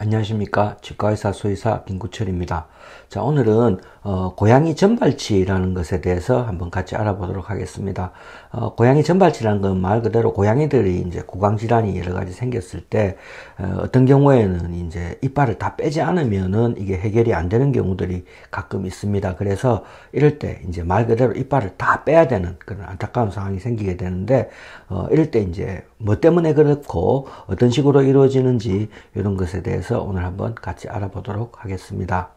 안녕하십니까 치과의사 수의사 김구철입니다 자 오늘은 어, 고양이 전발치라는 것에 대해서 한번 같이 알아보도록 하겠습니다 어, 고양이 전발치라는 건 말 그대로 고양이들이 이제 구강질환이 여러 가지 생겼을 때 어, 떤 경우에는 이제 이빨을 다 빼지 않으면은 이게 해결이 안 되는 경우들이 가끔 있습니다 그래서 이럴 때 이제 말 그대로 이빨을 다 빼야 되는 그런 안타까운 상황이 생기게 되는데 어, 이럴 때 이제 뭐 때문에 그렇고 어떤 식으로 이루어지는지 이런 것에 대해서 오늘 한번 같이 알아보도록 하겠습니다.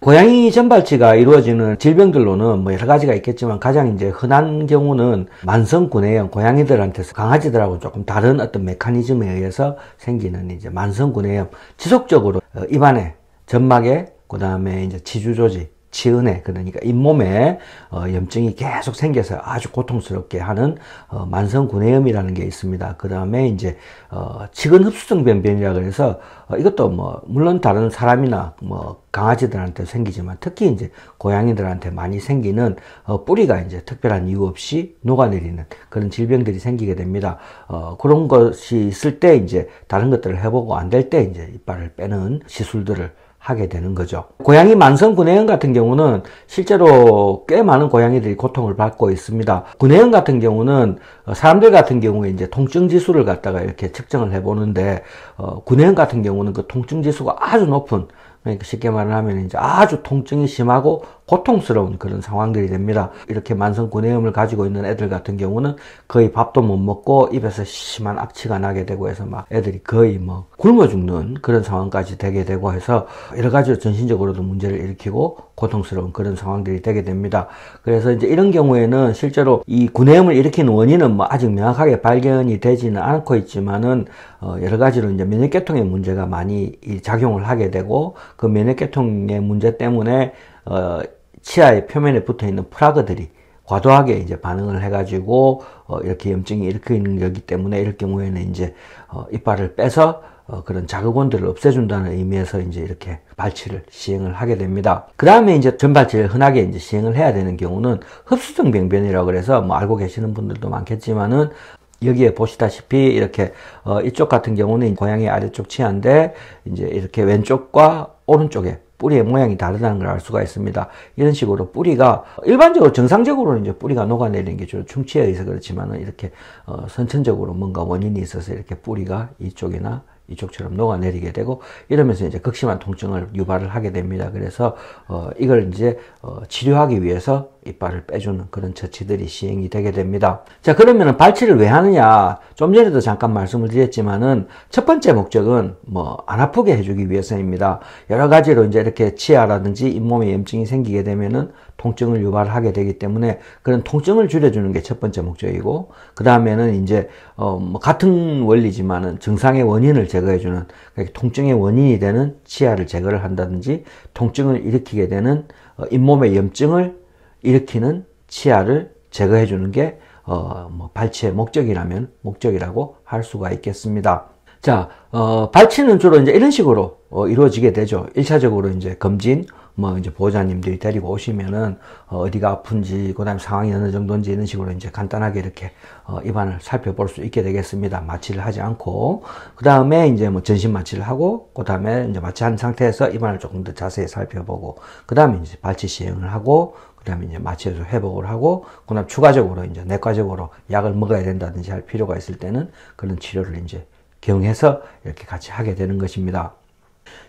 고양이 전발치가 이루어지는 질병들로는 뭐 여러 가지가 있겠지만 가장 이제 흔한 경우는 만성구내염 고양이들한테서 강아지들하고 조금 다른 어떤 메커니즘에 의해서 생기는 이제 만성구내염 지속적으로 어, 입안에 점막에 그 다음에 이제 치주 조직 치은에 그 그러니까 잇몸에 어, 염증이 계속 생겨서 아주 고통스럽게 하는 어, 만성 구내염이라는 게 있습니다. 그 다음에 이제 어, 치근 흡수성 변변이라 그래서 어, 이것도 뭐 물론 다른 사람이나 뭐 강아지들한테 생기지만 특히 이제 고양이들한테 많이 생기는 어, 뿌리가 이제 특별한 이유 없이 녹아내리는 그런 질병들이 생기게 됩니다. 어, 그런 것이 있을 때 이제 다른 것들을 해보고 안 될 때 이제 이빨을 빼는 시술들을 하게 되는 거죠. 고양이 만성 구내염 같은 경우는 실제로 꽤 많은 고양이들이 고통을 받고 있습니다. 구내염 같은 경우는 어, 사람들 같은 경우에 이제 통증 지수를 갖다가 이렇게 측정을 해보는데 어, 구내염 같은 경우는 그 통증 지수가 아주 높은 그러니까 쉽게 말하면 이제 아주 통증이 심하고 고통스러운 그런 상황들이 됩니다. 이렇게 만성구내염을 가지고 있는 애들 같은 경우는 거의 밥도 못 먹고 입에서 심한 악취가 나게 되고 해서 막 애들이 거의 뭐 굶어 죽는 그런 상황까지 되게 되고 해서 여러 가지로 전신적으로도 문제를 일으키고 고통스러운 그런 상황들이 되게 됩니다. 그래서 이제 이런 경우에는 실제로 이 구내염을 일으키는 원인은 뭐 아직 명확하게 발견이 되지는 않고 있지만은 어 여러 가지로 이제 면역계통의 문제가 많이 작용을 하게 되고 그 면역계통의 문제 때문에 어 치아의 표면에 붙어 있는 프라그들이 과도하게 이제 반응을 해가지고 어, 이렇게 염증이 일으키는 거기 때문에 이럴 경우에는 이제 어, 이빨을 빼서 어, 그런 자극원들을 없애준다는 의미에서 이제 이렇게 발치를 시행을 하게 됩니다. 그 다음에 이제 전발치를 흔하게 이제 시행을 해야 되는 경우는 흡수성 병변이라고 그래서 뭐 알고 계시는 분들도 많겠지만은 여기에 보시다시피 이렇게 어, 이쪽 같은 경우는 고양이 아래쪽 치아인데 이제 이렇게 왼쪽과 오른쪽에 뿌리의 모양이 다르다는 걸 알 수가 있습니다. 이런 식으로 뿌리가 일반적으로 정상적으로는 이제 뿌리가 녹아내리는 게 주로 충치에 의해서 그렇지만은 이렇게 어, 선천적으로 뭔가 원인이 있어서 이렇게 뿌리가 이쪽이나 이쪽처럼 녹아내리게 되고 이러면서 이제 극심한 통증을 유발을 하게 됩니다. 그래서 어, 이걸 이제 어, 치료하기 위해서 이빨을 빼주는 그런 처치들이 시행이 되게 됩니다. 자 그러면은 발치를 왜 하느냐? 좀 전에도 잠깐 말씀을 드렸지만은 첫 번째 목적은 뭐 안 아프게 해주기 위해서입니다. 여러 가지로 이제 이렇게 치아라든지 잇몸에 염증이 생기게 되면은 통증을 유발하게 되기 때문에 그런 통증을 줄여주는 게 첫 번째 목적이고 그 다음에는 이제 어뭐 같은 원리지만은 증상의 원인을 제거해주는 그러니까 통증의 원인이 되는 치아를 제거를 한다든지 통증을 일으키게 되는 어, 잇몸의 염증을 일으키는 치아를 제거해주는 게 어, 뭐 발치의 목적이라면 목적이라고 할 수가 있겠습니다. 자, 어, 발치는 주로 이제 이런 식으로 어, 이루어지게 되죠. 1차적으로 이제 검진, 뭐 이제 보호자님들이 데리고 오시면은 어, 어디가 어 아픈지 그다음 에 상황이 어느 정도인지 이런 식으로 이제 간단하게 이렇게 어, 입안을 살펴볼 수 있게 되겠습니다. 마취를 하지 않고 그다음에 이제 뭐 전신 마취를 하고 그다음에 이제 마취한 상태에서 입안을 조금 더 자세히 살펴보고 그다음에 이제 발치 시행을 하고 그다음에 이제 마취해서 회복을 하고 그다음 추가적으로 이제 내과적으로 약을 먹어야 된다든지 할 필요가 있을 때는 그런 치료를 이제 경해서 이렇게 같이 하게 되는 것입니다.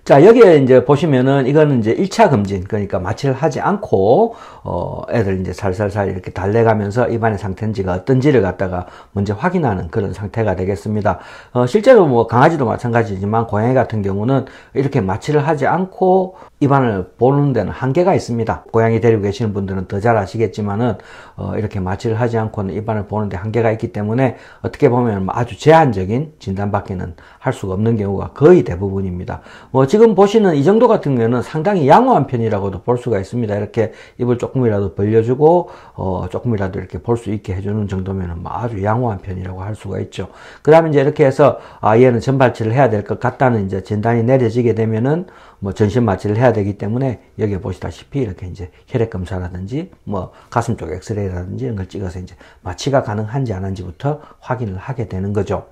자, 여기에 이제 보시면은 이거는 이제 1차 검진, 그러니까 마취를 하지 않고, 어, 애들 이제 살살살 이렇게 달래가면서 입안의 상태인지가 어떤지를 갖다가 먼저 확인하는 그런 상태가 되겠습니다. 어, 실제로 뭐 강아지도 마찬가지지만 고양이 같은 경우는 이렇게 마취를 하지 않고 입안을 보는 데는 한계가 있습니다. 고양이 데리고 계시는 분들은 더 잘 아시겠지만은, 어, 이렇게 마취를 하지 않고는 입안을 보는데 한계가 있기 때문에 어떻게 보면 아주 제한적인 진단밖에는 할 수가 없는 경우가 거의 대부분입니다. 뭐 지금 보시는 이 정도 같은 경우는 상당히 양호한 편이라고도 볼 수가 있습니다. 이렇게 입을 조금이라도 벌려주고 어 조금이라도 이렇게 볼 수 있게 해주는 정도면 뭐 아주 양호한 편이라고 할 수가 있죠. 그 다음에 이제 이렇게 해서 아 얘는 전발치를 해야 될 것 같다는 이제 진단이 내려지게 되면은 뭐 전신 마취를 해야 되기 때문에 여기 보시다시피 이렇게 이제 혈액 검사라든지 뭐 가슴 쪽 엑스레이라든지 이런 걸 찍어서 이제 마취가 가능한지 안 한지부터 확인을 하게 되는 거죠.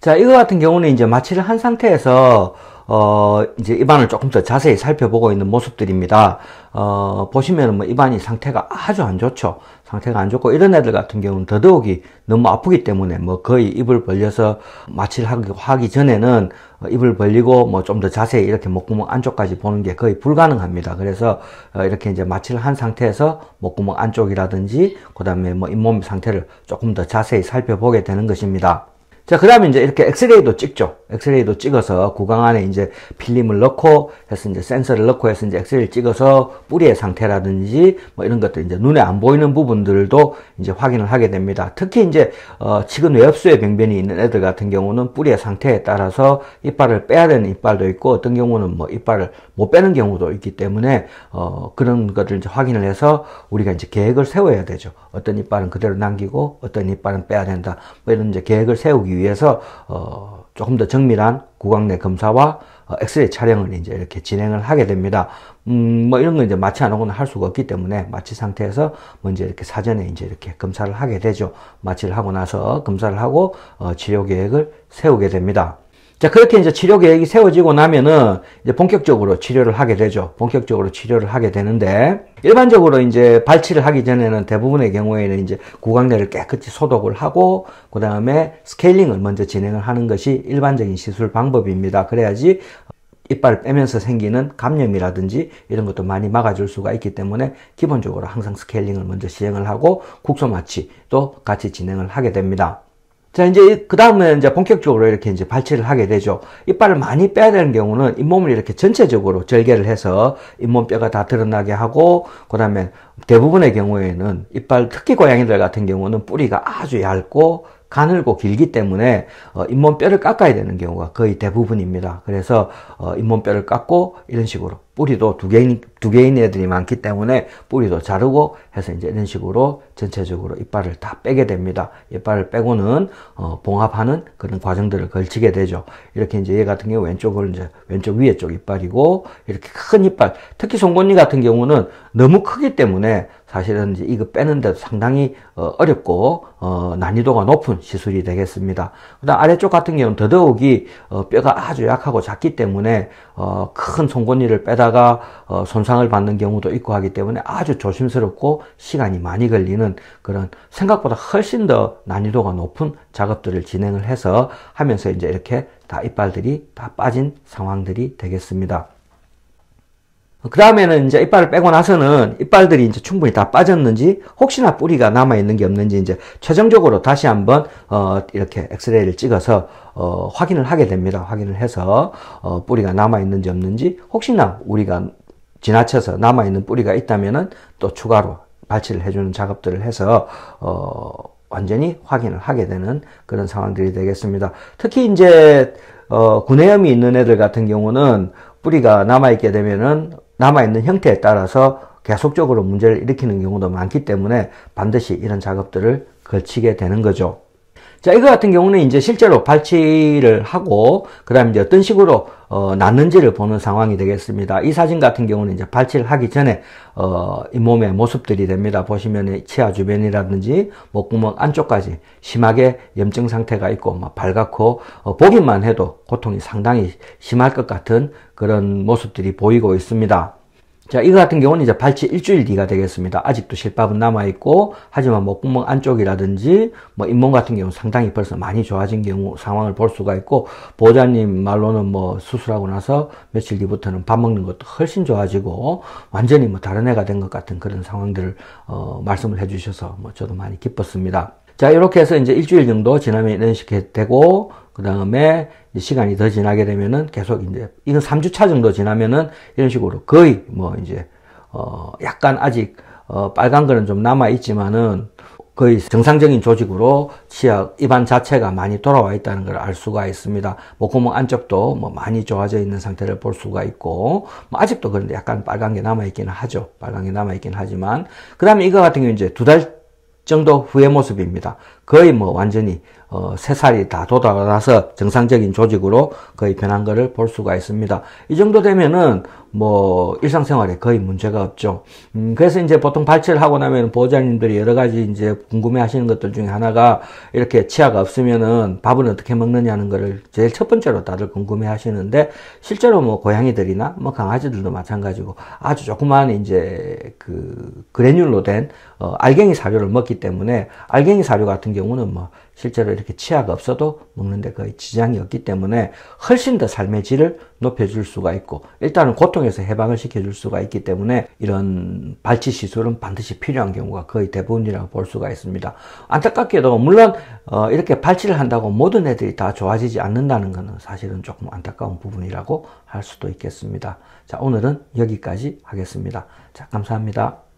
자, 이거 같은 경우는 이제 마취를 한 상태에서 어, 이제 입안을 조금 더 자세히 살펴보고 있는 모습들입니다. 어, 보시면은 뭐 입안이 상태가 아주 안 좋죠. 상태가 안 좋고 이런 애들 같은 경우는 더더욱이 너무 아프기 때문에 뭐 거의 입을 벌려서 마취를 하기, 전에는 입을 벌리고 뭐 좀 더 자세히 이렇게 목구멍 안쪽까지 보는 게 거의 불가능합니다. 그래서 어, 이렇게 이제 마취를 한 상태에서 목구멍 안쪽이라든지 그 다음에 뭐 잇몸 상태를 조금 더 자세히 살펴보게 되는 것입니다. 자, 그 다음에 이제 이렇게 엑스레이도 찍죠. 엑스레이도 찍어서 구강 안에 이제 필름을 넣고 해서 이제 센서를 넣고 해서 이제 엑스레이를 찍어서 뿌리의 상태라든지 뭐 이런 것들 이제 눈에 안 보이는 부분들도 이제 확인을 하게 됩니다. 특히 이제, 어, 치근 외엽수의 병변이 있는 애들 같은 경우는 뿌리의 상태에 따라서 이빨을 빼야 되는 이빨도 있고 어떤 경우는 뭐 이빨을 못 빼는 경우도 있기 때문에, 어, 그런 것들을 이제 확인을 해서 우리가 이제 계획을 세워야 되죠. 어떤 이빨은 그대로 남기고 어떤 이빨은 빼야 된다. 뭐 이런 이제 계획을 세우기 위해 위해서 어, 조금 더 정밀한 구강내 검사와 어, 엑스레이 촬영을 이제 이렇게 진행을 하게 됩니다. 음, 뭐 이런 건 이제 마취 안 하고는 할 수가 없기 때문에 마취 상태에서 먼저 이렇게 사전에 이제 이렇게 검사를 하게 되죠. 마취를 하고 나서 검사를 하고 어, 치료 계획을 세우게 됩니다. 자, 그렇게 이제 치료 계획이 세워지고 나면은 이제 본격적으로 치료를 하게 되죠. 본격적으로 치료를 하게 되는데 일반적으로 이제 발치를 하기 전에는 대부분의 경우에는 이제 구강내를 깨끗이 소독을 하고 그다음에 스케일링을 먼저 진행을 하는 것이 일반적인 시술 방법입니다. 그래야지 이빨을 빼면서 생기는 감염이라든지 이런 것도 많이 막아줄 수가 있기 때문에 기본적으로 항상 스케일링을 먼저 시행을 하고 국소 마취도 같이 진행을 하게 됩니다. 자, 이제 그 다음에 이제 본격적으로 이렇게 이제 발치를 하게 되죠. 이빨을 많이 빼야 되는 경우는 잇몸을 이렇게 전체적으로 절개를 해서 잇몸뼈가 다 드러나게 하고, 그 다음에 대부분의 경우에는 이빨 특히 고양이들 같은 경우는 뿌리가 아주 얇고 가늘고 길기 때문에 어, 잇몸뼈를 깎아야 되는 경우가 거의 대부분입니다. 그래서 어, 잇몸뼈를 깎고 이런 식으로 뿌리도 두 개인 두 개인 애들이 많기 때문에 뿌리도 자르고 해서 이제 이런 식으로 전체적으로 이빨을 다 빼게 됩니다. 이빨을 빼고는 어, 봉합하는 그런 과정들을 걸치게 되죠. 이렇게 이제 얘 같은 경우 왼쪽을 이제 왼쪽 위에 쪽 이빨이고 이렇게 큰 이빨, 특히 송곳니 같은 경우는 너무 크기 때문에 사실은 이제 이거 빼는데도 상당히 어, 어렵고 어, 난이도가 높은 시술이 되겠습니다. 그다음 아래쪽 같은 경우는 더더욱이 어, 뼈가 아주 약하고 작기 때문에 어, 큰 송곳니를 빼다가 어, 손상을 받는 경우도 있고 하기 때문에 아주 조심스럽고 시간이 많이 걸리는 그런 생각보다 훨씬 더 난이도가 높은 작업들을 진행을 해서 하면서 이제 이렇게 다 이빨들이 다 빠진 상황들이 되겠습니다. 그 다음에는 이제 이빨을 빼고 나서는 이빨들이 이제 충분히 다 빠졌는지 혹시나 뿌리가 남아 있는 게 없는지 이제 최종적으로 다시 한번 어 이렇게 엑스레이를 찍어서 어 확인을 하게 됩니다. 확인을 해서 어 뿌리가 남아 있는지 없는지 혹시나 우리가 지나쳐서 남아 있는 뿌리가 있다면은 또 추가로 발치를 해주는 작업들을 해서 어 완전히 확인을 하게 되는 그런 상황들이 되겠습니다. 특히 이제 어, 구내염이 있는 애들 같은 경우는 뿌리가 남아있게 되면은 남아있는 형태에 따라서 계속적으로 문제를 일으키는 경우도 많기 때문에 반드시 이런 작업들을 걸치게 되는 거죠. 자, 이거 같은 경우는 이제 실제로 발치를 하고, 그 다음에 이제 어떤 식으로, 어, 났는지를 보는 상황이 되겠습니다. 이 사진 같은 경우는 이제 발치를 하기 전에, 어, 잇몸의 모습들이 됩니다. 보시면 치아 주변이라든지 목구멍 안쪽까지 심하게 염증 상태가 있고, 막 뭐 발갛고, 어, 보기만 해도 고통이 상당히 심할 것 같은 그런 모습들이 보이고 있습니다. 자, 이거 같은 경우는 이제 발치 일주일 뒤가 되겠습니다. 아직도 실밥은 남아있고, 하지만 목구멍 뭐 안쪽이라든지, 뭐, 잇몸 같은 경우 상당히 벌써 많이 좋아진 경우 상황을 볼 수가 있고, 보자님 호 말로는 뭐, 수술하고 나서 며칠 뒤부터는 밥 먹는 것도 훨씬 좋아지고, 완전히 뭐, 다른 애가 된 것 같은 그런 상황들을, 어, 말씀을 해주셔서, 뭐, 저도 많이 기뻤습니다. 자, 이렇게 해서 이제 일주일 정도 지나면 이런 식이 되고, 그 다음에 시간이 더 지나게 되면은 계속 이제 이건 3주차 정도 지나면은 이런 식으로 거의 뭐 이제 어 약간 아직 어 빨간 거는 좀 남아 있지만은 거의 정상적인 조직으로 치약 입안 자체가 많이 돌아와 있다는 걸 알 수가 있습니다. 목구멍 뭐 안쪽도 뭐 많이 좋아져 있는 상태를 볼 수가 있고 뭐 아직도 그런데 약간 빨간 게 남아 있기는 하죠. 빨간 게 남아 있긴 하지만 그다음에 이거 같은 경우 이제 두 달 정도 후의 모습입니다. 거의 뭐 완전히 어, 세 살이 다 돋아나서 정상적인 조직으로 거의 변한 것을 볼 수가 있습니다. 이 정도 되면은 뭐 일상생활에 거의 문제가 없죠. 음, 그래서 이제 보통 발치를 하고 나면 보호자님들이 여러 가지 이제 궁금해하시는 것들 중에 하나가 이렇게 치아가 없으면은 밥은 어떻게 먹느냐는 것을 제일 첫 번째로 다들 궁금해하시는데 실제로 뭐 고양이들이나 뭐 강아지들도 마찬가지고 아주 조그만 이제 그 그레뉼로 된 어, 알갱이 사료를 먹기 때문에 알갱이 사료 같은 경우는 뭐 실제로 이렇게 치아가 없어도 먹는데 거의 지장이 없기 때문에 훨씬 더 삶의 질을 높여줄 수가 있고 일단은 고통에서 해방을 시켜줄 수가 있기 때문에 이런 발치 시술은 반드시 필요한 경우가 거의 대부분이라고 볼 수가 있습니다. 안타깝게도 물론 어, 이렇게 발치를 한다고 모든 애들이 다 좋아지지 않는다는 것은 사실은 조금 안타까운 부분이라고 할 수도 있겠습니다. 자 오늘은 여기까지 하겠습니다. 자 감사합니다.